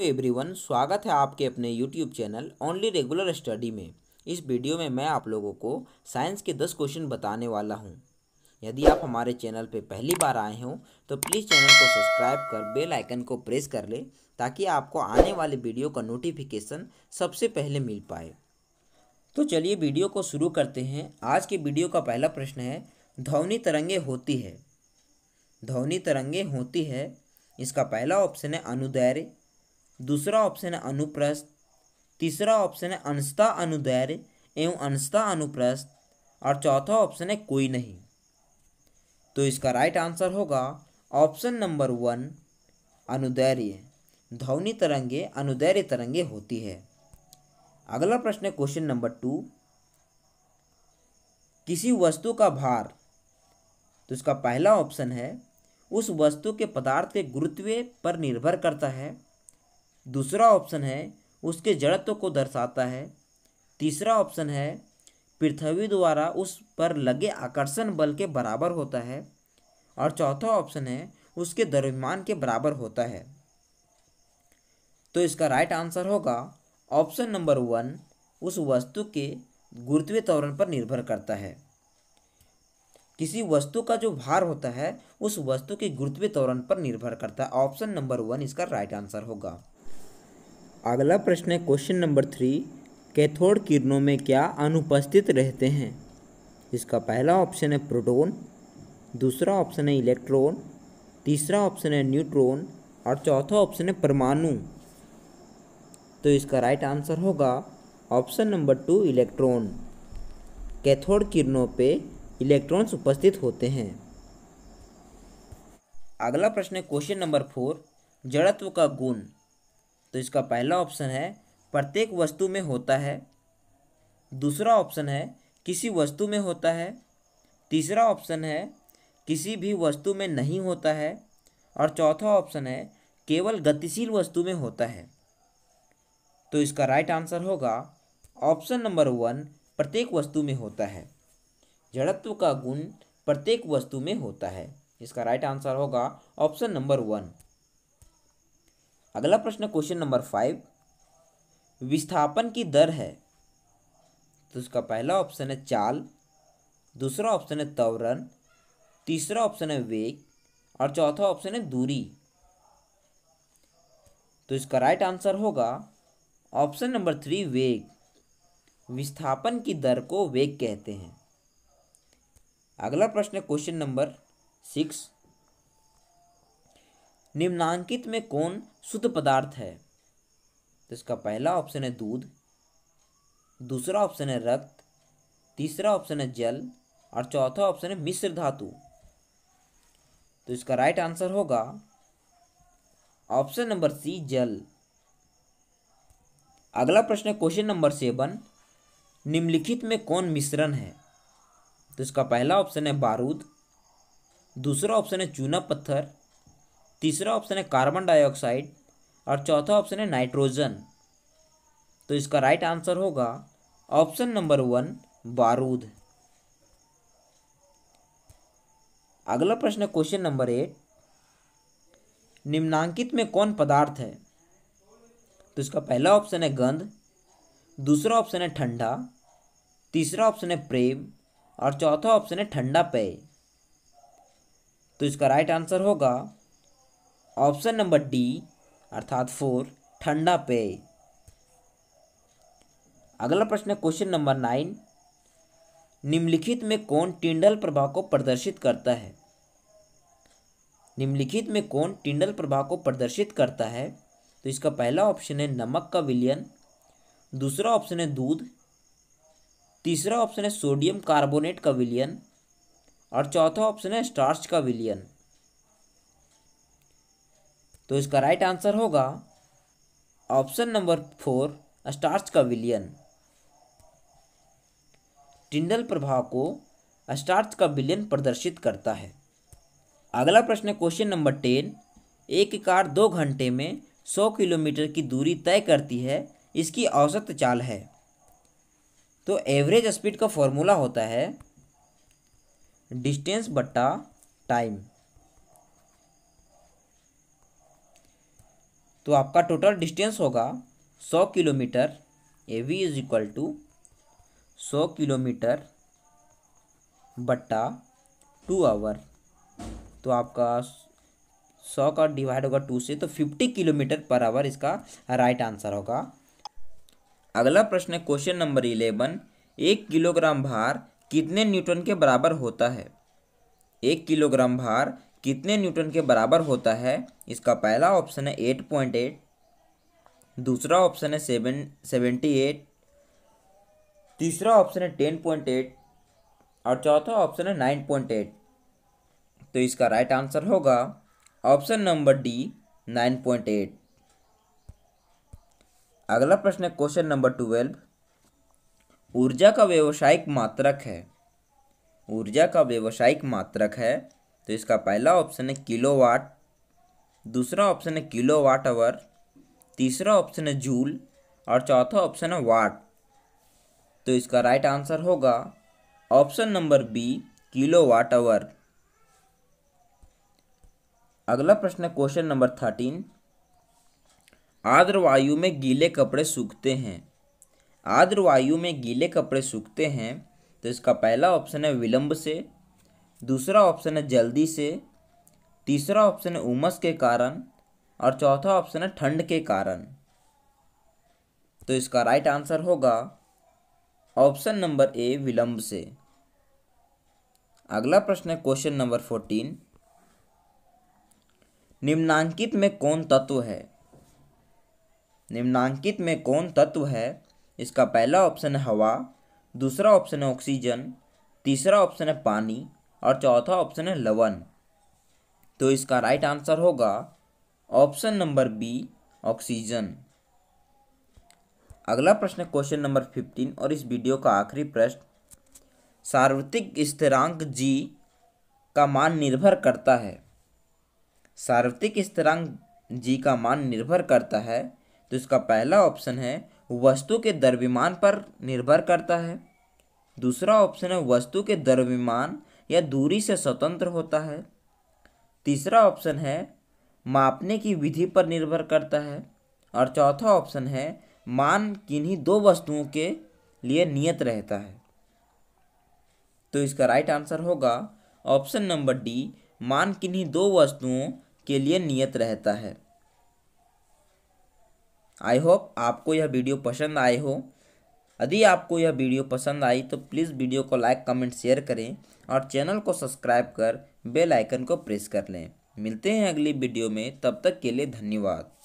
hello everyone स्वागत है आपके अपने YouTube channel Only Regular Study में इस वीडियो में मैं आप लोगों को साइंस के दस क्वेश्चन बताने वाला हूं यदि आप हमारे चैनल पर पहली बार आए हों तो प्लीज़ चैनल को सब्सक्राइब कर बेल आइकन को प्रेस कर ले ताकि आपको आने वाले वीडियो का नोटिफिकेशन सबसे पहले मिल पाए तो चलिए वीडियो को शुरू करते हैं आज के वीडियो का पहला प्रश्न है ध्वनि तरंगे होती है ध्वनि तरंगे होती है इसका पहला ऑप्शन है अनुदैर्य दूसरा ऑप्शन है अनुप्रस्थ तीसरा ऑप्शन है अंशता अनुदैर्य एवं अंशता अनुप्रस्थ और चौथा ऑप्शन है कोई नहीं तो इसका राइट आंसर होगा ऑप्शन नंबर वन अनुदैर्य ध्वनि तरंगे अनुदैर्य तरंगे होती है अगला प्रश्न है क्वेश्चन नंबर टू किसी वस्तु का भार तो इसका पहला ऑप्शन है उस वस्तु के पदार्थ के गुरुत्व पर निर्भर करता है दूसरा ऑप्शन है उसके जड़त्व को दर्शाता है तीसरा ऑप्शन है पृथ्वी द्वारा उस पर लगे आकर्षण बल के बराबर होता है और चौथा ऑप्शन है उसके द्रव्यमान के बराबर होता है तो इसका राइट आंसर होगा ऑप्शन नंबर वन उस वस्तु के गुरुत्वीय त्वरण पर निर्भर करता है किसी वस्तु का जो भार होता है उस वस्तु के गुरुत्वीय त्वरण पर निर्भर करता है ऑप्शन नंबर वन इसका राइट आंसर होगा अगला प्रश्न है क्वेश्चन नंबर थ्री कैथोड किरणों में क्या अनुपस्थित रहते हैं इसका पहला ऑप्शन है प्रोटॉन दूसरा ऑप्शन है इलेक्ट्रॉन तीसरा ऑप्शन है न्यूट्रॉन और चौथा ऑप्शन है परमाणु तो इसका राइट आंसर होगा option number two electron cathode किरणों पे इलेक्ट्रॉन्स उपस्थित होते हैं अगला प्रश्न है क्वेश्चन नंबर फोर जड़त्व का गुण तो इसका पहला ऑप्शन है प्रत्येक वस्तु में होता है दूसरा ऑप्शन है किसी वस्तु में होता है तीसरा ऑप्शन है किसी भी वस्तु में नहीं होता है और चौथा ऑप्शन है केवल गतिशील वस्तु में होता है तो इसका राइट आंसर होगा ऑप्शन नंबर वन प्रत्येक वस्तु में होता है जड़त्व का गुण प्रत्येक वस्तु में होता है इसका राइट आंसर होगा ऑप्शन नंबर वन अगला प्रश्न क्वेश्चन नंबर फाइव विस्थापन की दर है तो उसका पहला ऑप्शन है चाल दूसरा ऑप्शन है त्वरण तीसरा ऑप्शन है वेग और चौथा ऑप्शन है दूरी तो इसका राइट आंसर होगा ऑप्शन नंबर थ्री वेग विस्थापन की दर को वेग कहते हैं अगला प्रश्न क्वेश्चन नंबर सिक्स निम्नांकित में कौन शुद्ध पदार्थ है तो इसका पहला ऑप्शन है दूध दूसरा ऑप्शन है रक्त तीसरा ऑप्शन है जल और चौथा ऑप्शन है मिश्र धातु तो इसका राइट आंसर होगा ऑप्शन नंबर सी जल अगला प्रश्न है क्वेश्चन नंबर सेवन निम्नलिखित में कौन मिश्रण है तो इसका पहला ऑप्शन है बारूद दूसरा ऑप्शन है चूना पत्थर तीसरा ऑप्शन है कार्बन डाइऑक्साइड और चौथा ऑप्शन है नाइट्रोजन तो इसका राइट आंसर होगा ऑप्शन नंबर वन बारूद अगला प्रश्न है क्वेश्चन नंबर एट निम्नांकित में कौन पदार्थ है तो इसका पहला ऑप्शन है गंध दूसरा ऑप्शन है ठंडा तीसरा ऑप्शन है प्रेम और चौथा ऑप्शन है ठंडा पेय तो इसका राइट आंसर होगा ऑप्शन नंबर डी अर्थात फोर ठंडा पेय अगला प्रश्न है क्वेश्चन नंबर नाइन निम्नलिखित में कौन टिंडल प्रभाव को प्रदर्शित करता है निम्नलिखित में कौन टिंडल प्रभाव को प्रदर्शित करता है तो इसका पहला ऑप्शन है नमक का विलयन दूसरा ऑप्शन है दूध तीसरा ऑप्शन है सोडियम कार्बोनेट का विलयन और चौथा ऑप्शन है स्टार्च का विलयन तो इसका राइट आंसर होगा ऑप्शन नंबर फोर स्टार्च का विलियन टिंडल प्रभाव को स्टार्च का विलियन प्रदर्शित करता है अगला प्रश्न क्वेश्चन नंबर टेन एक कार दो घंटे में सौ किलोमीटर की दूरी तय करती है इसकी औसत चाल है तो एवरेज स्पीड का फॉर्मूला होता है डिस्टेंस बट्टा टाइम तो आपका टोटल डिस्टेंस होगा सौ kilometre A V is equal to सौ किलोमीटर बट्टा टू आवर तो आपका सौ का डिवाइड होगा टू से तो फिफ्टी किलोमीटर पर आवर इसका राइट आंसर होगा अगला प्रश्न है क्वेश्चन नंबर इलेवन एक किलोग्राम भार कितने न्यूटन के बराबर होता है एक किलोग्राम भार कितने न्यूटन के बराबर होता है इसका पहला ऑप्शन है एट पॉइंट एट दूसरा ऑप्शन है सेवन सेवेंटी एट तीसरा ऑप्शन है टेन पॉइंट एट और चौथा ऑप्शन है नाइन पॉइंट एट तो इसका राइट आंसर होगा option number D nine point eight अगला प्रश्न है क्वेश्चन नंबर ट्वेल्व ऊर्जा का व्यवसायिक मात्रक है ऊर्जा का व्यवसायिक मात्रक है तो इसका पहला ऑप्शन है किलोवाट दूसरा ऑप्शन है किलोवाट आवर तीसरा ऑप्शन है जूल और चौथा ऑप्शन है वाट तो इसका राइट आंसर होगा option number B kilowatt hour अगला प्रश्न है क्वेश्चन नंबर थर्टीन आर्द्र वायु में गीले कपड़े सूखते हैं आर्द्र वायु में गीले कपड़े सूखते हैं तो इसका पहला ऑप्शन है विलंब से दूसरा ऑप्शन है जल्दी से तीसरा ऑप्शन है उमस के कारण और चौथा ऑप्शन है ठंड के कारण तो इसका राइट आंसर होगा ऑप्शन नंबर ए विलंब से अगला प्रश्न है क्वेश्चन नंबर फोर्टीन निम्नांकित में कौन तत्व है निम्नांकित में कौन तत्व है इसका पहला ऑप्शन है हवा दूसरा ऑप्शन है ऑक्सीजन तीसरा ऑप्शन है पानी और चौथा ऑप्शन है लवन तो इसका राइट आंसर होगा ऑप्शन नंबर बी ऑक्सीजन अगला प्रश्न क्वेश्चन नंबर फिफ्टीन और इस वीडियो का आखिरी प्रश्न सार्वत्रिक स्थिरांक जी का मान निर्भर करता है सार्वत्रिक स्थिरांक जी का मान निर्भर करता है तो इसका पहला ऑप्शन है वस्तु के द्रव्यमान पर निर्भर करता है दूसरा ऑप्शन है वस्तु के द्रव्यमान या दूरी से स्वतंत्र होता है तीसरा ऑप्शन है मापने की विधि पर निर्भर करता है और चौथा ऑप्शन है मान किन्हीं दो वस्तुओं के लिए नियत रहता है तो इसका राइट आंसर होगा ऑप्शन नंबर डी मान किन्हीं दो वस्तुओं के लिए नियत रहता है आई होप आपको यह वीडियो पसंद आए हो यदि आपको यह वीडियो पसंद आई तो प्लीज़ वीडियो को लाइक कमेंट शेयर करें और चैनल को सब्सक्राइब कर बेल आइकन को प्रेस कर लें मिलते हैं अगली वीडियो में तब तक के लिए धन्यवाद